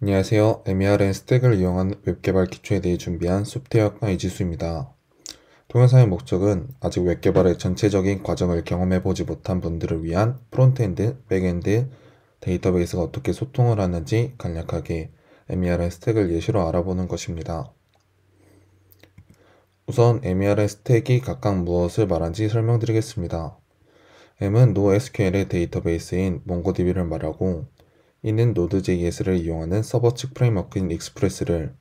안녕하세요. MERN 스택을 이용한 웹 개발 기초에 대해 준비한 숲대학과 이지수입니다. 동영상의 목적은 아직 웹 개발의 전체적인 과정을 경험해보지 못한 분들을 위한 프론트엔드, 백엔드, 데이터베이스가 어떻게 소통을 하는지 간략하게 MERN 스택을 예시로 알아보는 것입니다. 우선 MERN 스택이 각각 무엇을 말한지 설명드리겠습니다. M은 NoSQL의 데이터베이스인 MongoDB를 말하고 이는 Node.js를 이용하는 서버 측 프레임워크인 익스프레스를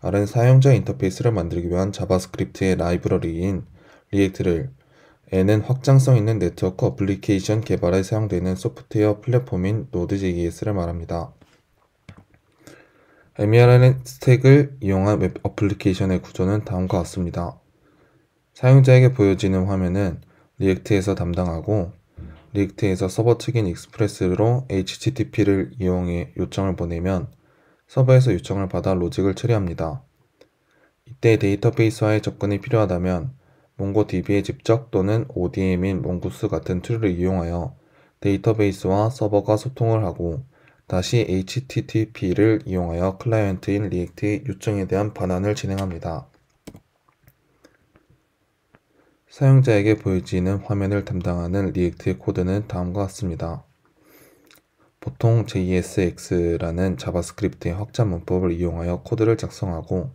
R은 사용자 인터페이스를 만들기 위한 자바스크립트의 라이브러리인 r e a c t 를 N은 확장성 있는 네트워크 어플리케이션 개발에 사용되는 소프트웨어 플랫폼인 Node.js를 말합니다. m e r n 스택을 이용한 웹 어플리케이션의 구조는 다음과 같습니다. 사용자에게 보여지는 화면은 리액트에서 담당하고 리액트에서 서버 측인 익스프레스로 HTTP를 이용해 요청을 보내면 서버에서 요청을 받아 로직을 처리합니다. 이때 데이터베이스와의 접근이 필요하다면 몽고DB의 집적 또는 ODM인 몽구스 같은 툴을 이용하여 데이터베이스와 서버가 소통을 하고 다시 HTTP를 이용하여 클라이언트인 리액트의 요청에 대한 반환을 진행합니다. 사용자에게 보여지는 화면을 담당하는 리액트의 코드는 다음과 같습니다. 보통 JSX라는 자바스크립트의 확장 문법을 이용하여 코드를 작성하고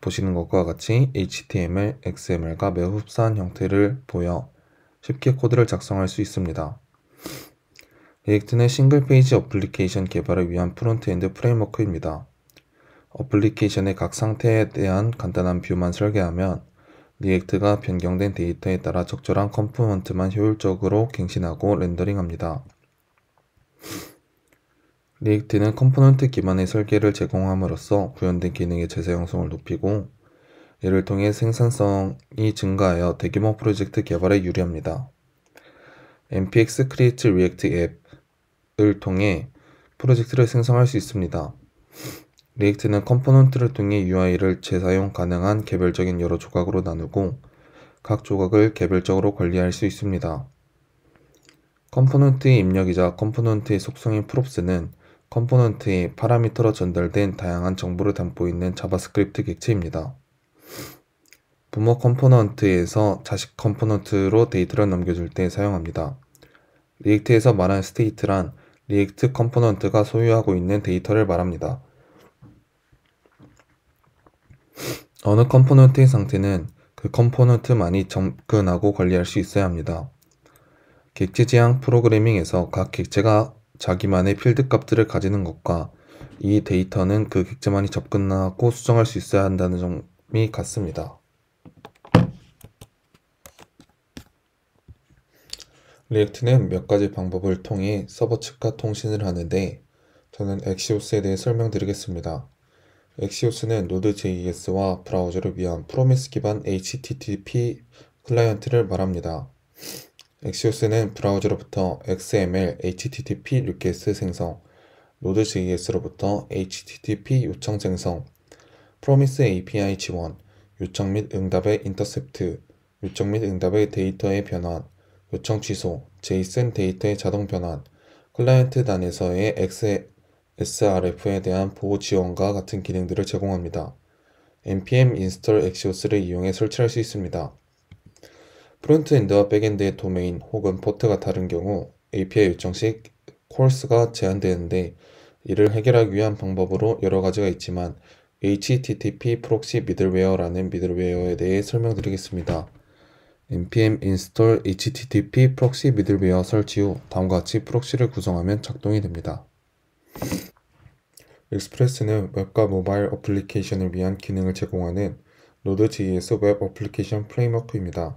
보시는 것과 같이 HTML, XML과 매우 흡사한 형태를 보여 쉽게 코드를 작성할 수 있습니다. 리액트는 싱글 페이지 어플리케이션 개발을 위한 프론트엔드 프레임워크입니다. 어플리케이션의 각 상태에 대한 간단한 뷰만 설계하면 리액트가 변경된 데이터에 따라 적절한 컴포넌트만 효율적으로 갱신하고 렌더링합니다. 리액트는 컴포넌트 기반의 설계를 제공함으로써 구현된 기능의 재사용성을 높이고 이를 통해 생산성이 증가하여 대규모 프로젝트 개발에 유리합니다. npx create react 앱을 통해 프로젝트를 생성할 수 있습니다. 리액트는 컴포넌트를 통해 UI를 재사용 가능한 개별적인 여러 조각으로 나누고 각 조각을 개별적으로 관리할 수 있습니다. 컴포넌트의 입력이자 컴포넌트의 속성인 프롭스는 컴포넌트의 파라미터로 전달된 다양한 정보를 담고 있는 자바스크립트 객체입니다. 부모 컴포넌트에서 자식 컴포넌트로 데이터를 넘겨줄 때 사용합니다. 리액트에서 말한 스테이트란 리액트 컴포넌트가 소유하고 있는 데이터를 말합니다. 어느 컴포넌트의 상태는 그 컴포넌트만이 접근하고 관리할 수 있어야 합니다. 객체 지향 프로그래밍에서 각 객체가 자기만의 필드 값들을 가지는 것과 이 데이터는 그 객체만이 접근하고 수정할 수 있어야 한다는 점이 같습니다. 리액트는 몇 가지 방법을 통해 서버 측과 통신을 하는데 저는 엑시오스에 대해 설명드리겠습니다. 엑시오스는 n o d e j s 와 브라우저를 위한 프로미스 기반 HTTP 클라이언트를 말합니다. 엑시오스는 브라우저로부터 XML HTTP 리퀘스트 생성, 노드JS로부터 HTTP 요청 생성, 프로미스 API 지원, 요청 및 응답의 인터셉트, 요청 및 응답의 데이터의 변환, 요청 취소, JSON 데이터의 자동 변환, 클라이언트 단에서의 SRF에 대한 보호 지원과 같은 기능들을 제공합니다. npm install axios를 이용해 설치할 수 있습니다. 프론트엔드와 백엔드의 도메인 혹은 포트가 다른 경우 API 요청 시 콜스가 제한되는데 이를 해결하기 위한 방법으로 여러 가지가 있지만 HTTP proxy m i d d l e w a r e 라는 m i d d l e w a r e 에 대해 설명드리겠습니다. npm install http proxy middleware 설치 후 다음과 같이 프록시를 구성하면 작동이 됩니다. 익스프레스는 웹과 모바일 어플리케이션을 위한 기능을 제공하는 노드.js 웹 어플리케이션 프레임워크입니다.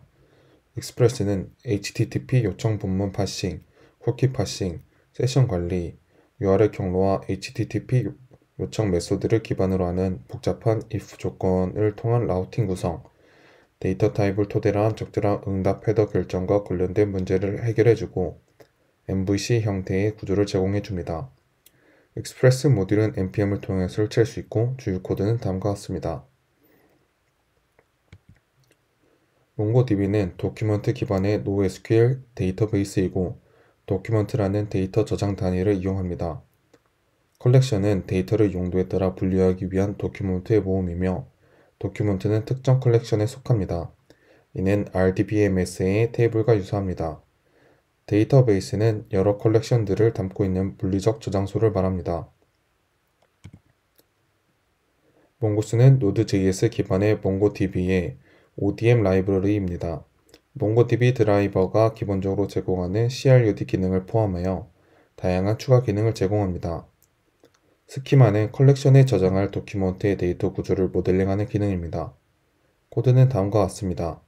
익스프레스는 HTTP 요청 본문 파싱, 쿠키 파싱, 세션 관리, URL 경로와 HTTP 요청 메소드를 기반으로 하는 복잡한 if 조건을 통한 라우팅 구성, 데이터 타입을 토대로 한 적절한 응답 헤더 결정과 관련된 문제를 해결해주고 MVC 형태의 구조를 제공해줍니다. 익스프레스 모듈은 npm을 통해 설치할 수 있고 주요 코드는 다음과 같습니다. 몽고DB는 도큐먼트 기반의 NoSQL 데이터베이스이고 도큐먼트라는 데이터 저장 단위를 이용합니다. 컬렉션은 데이터를 용도에 따라 분류하기 위한 도큐먼트의 모음이며 도큐먼트는 특정 컬렉션에 속합니다. 이는 RDBMS의 테이블과 유사합니다. 데이터베이스는 여러 컬렉션들을 담고 있는 물리적 저장소를 말합니다. 몽고스는 Node.js 기반의 MongoDB의 ODM 라이브러리입니다. MongoDB 드라이버가 기본적으로 제공하는 CRUD 기능을 포함하여 다양한 추가 기능을 제공합니다. 스키마는 컬렉션에 저장할 도큐먼트의 데이터 구조를 모델링하는 기능입니다. 코드는 다음과 같습니다.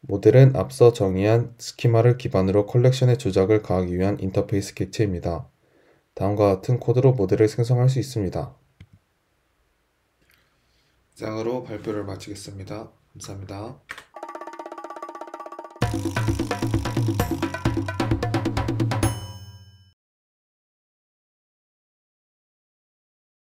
모델은 앞서 정의한 스키마를 기반으로 컬렉션의 조작을 가하기 위한 인터페이스 객체입니다. 다음과 같은 코드로 모델을 생성할 수 있습니다. 이상으로 발표를 마치겠습니다. 감사합니다.